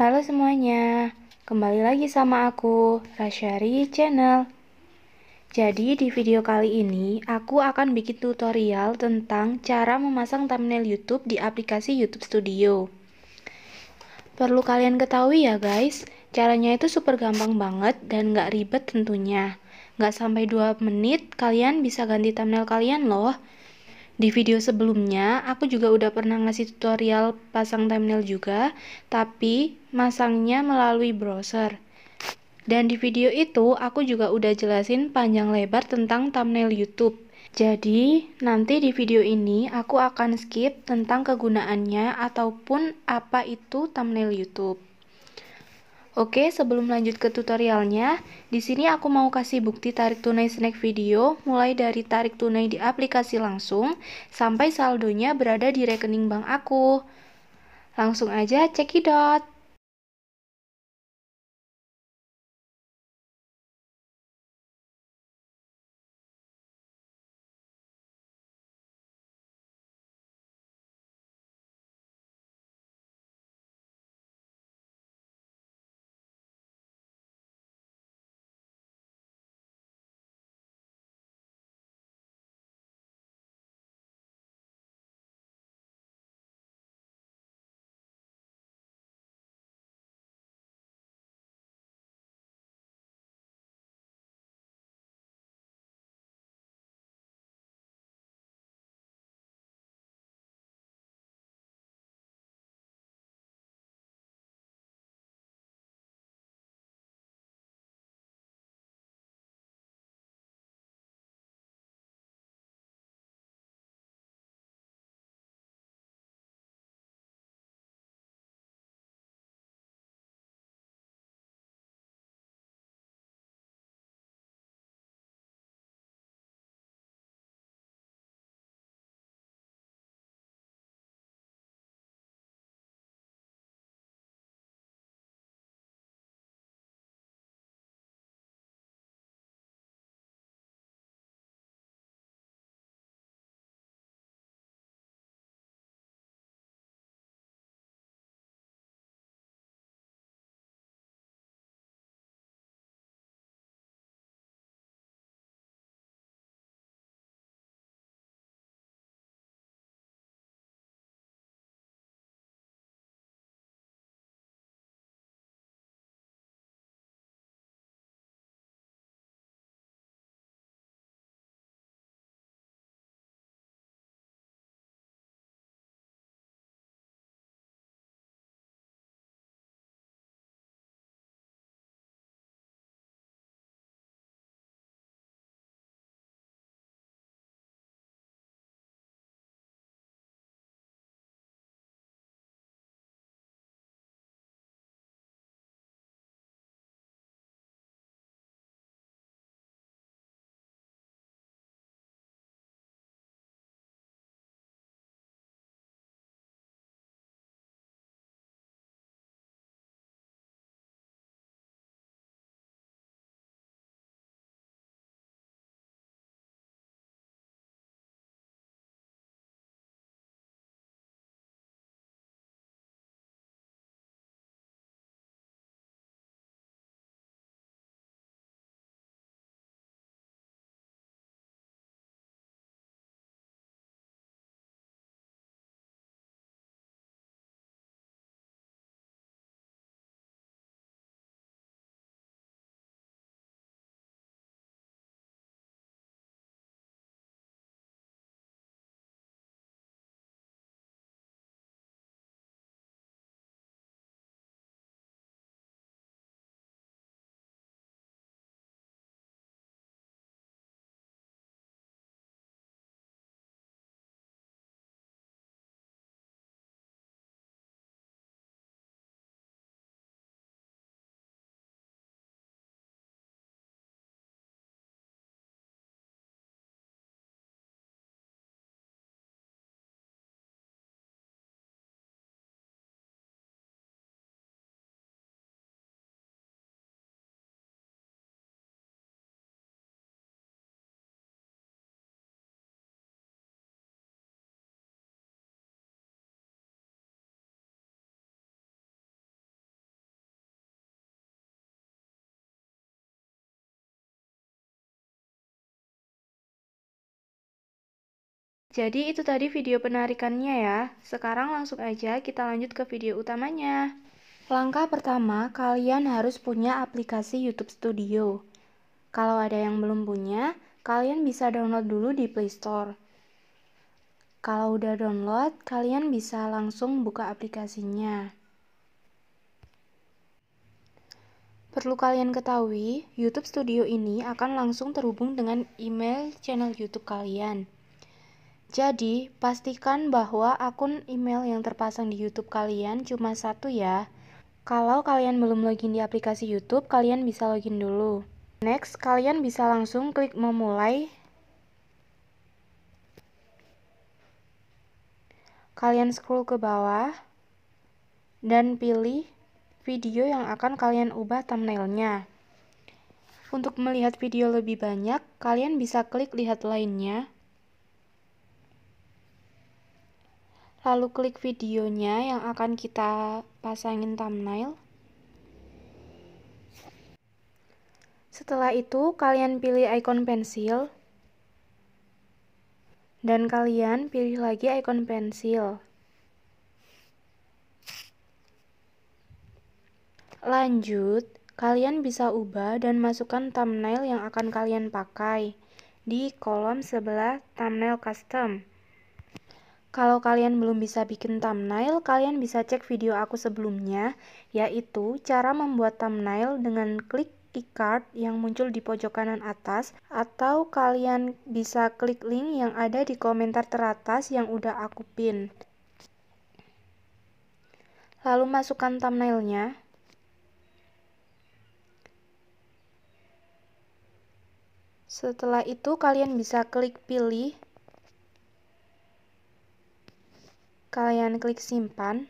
Halo semuanya, kembali lagi sama aku, Rasyari Channel. Jadi di video kali ini, aku akan bikin tutorial tentang cara memasang thumbnail YouTube di aplikasi YouTube Studio. Perlu kalian ketahui ya guys, caranya itu super gampang banget dan nggak ribet tentunya. Nggak sampai 2 menit, kalian bisa ganti thumbnail kalian loh. Di video sebelumnya, aku juga udah pernah ngasih tutorial pasang thumbnail juga, tapi masangnya melalui browser. Dan di video itu, aku juga udah jelasin panjang lebar tentang thumbnail YouTube. Jadi, nanti di video ini aku akan skip tentang kegunaannya ataupun apa itu thumbnail YouTube. Oke, sebelum lanjut ke tutorialnya, di sini aku mau kasih bukti tarik tunai snack video mulai dari tarik tunai di aplikasi langsung sampai saldonya berada di rekening bank aku. Langsung aja cekidot. Jadi itu tadi video penarikannya ya. Sekarang langsung aja kita lanjut ke video utamanya. Langkah pertama, kalian harus punya aplikasi YouTube Studio. Kalau ada yang belum punya, kalian bisa download dulu di Play Store. Kalau udah download, kalian bisa langsung buka aplikasinya. Perlu kalian ketahui, YouTube Studio ini akan langsung terhubung dengan email channel YouTube kalian. Jadi, pastikan bahwa akun email yang terpasang di YouTube kalian cuma satu ya. Kalau kalian belum login di aplikasi YouTube, kalian bisa login dulu. Next, kalian bisa langsung klik memulai. Kalian scroll ke bawah dan pilih video yang akan kalian ubah thumbnailnya. Untuk melihat video lebih banyak, kalian bisa klik lihat lainnya. lalu klik videonya yang akan kita pasangin thumbnail. Setelah itu, kalian pilih icon pensil dan kalian pilih lagi icon pensil. Lanjut, kalian bisa ubah dan masukkan thumbnail yang akan kalian pakai di kolom sebelah thumbnail custom. Kalau kalian belum bisa bikin thumbnail, kalian bisa cek video aku sebelumnya, yaitu cara membuat thumbnail dengan klik e yang muncul di pojok kanan atas, atau kalian bisa klik link yang ada di komentar teratas yang udah aku pin. Lalu masukkan thumbnailnya. Setelah itu, kalian bisa klik pilih Kalian klik simpan.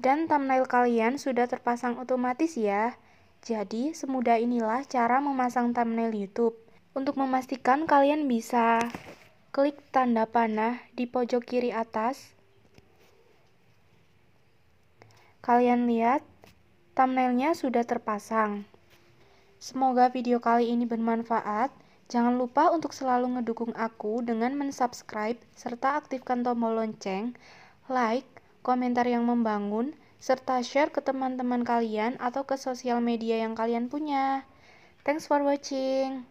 Dan thumbnail kalian sudah terpasang otomatis ya. Jadi, semudah inilah cara memasang thumbnail YouTube. Untuk memastikan kalian bisa klik tanda panah di pojok kiri atas. Kalian lihat, thumbnailnya sudah terpasang. Semoga video kali ini bermanfaat. Jangan lupa untuk selalu ngedukung aku dengan mensubscribe serta aktifkan tombol lonceng, like, komentar yang membangun, serta share ke teman-teman kalian atau ke sosial media yang kalian punya. Thanks for watching.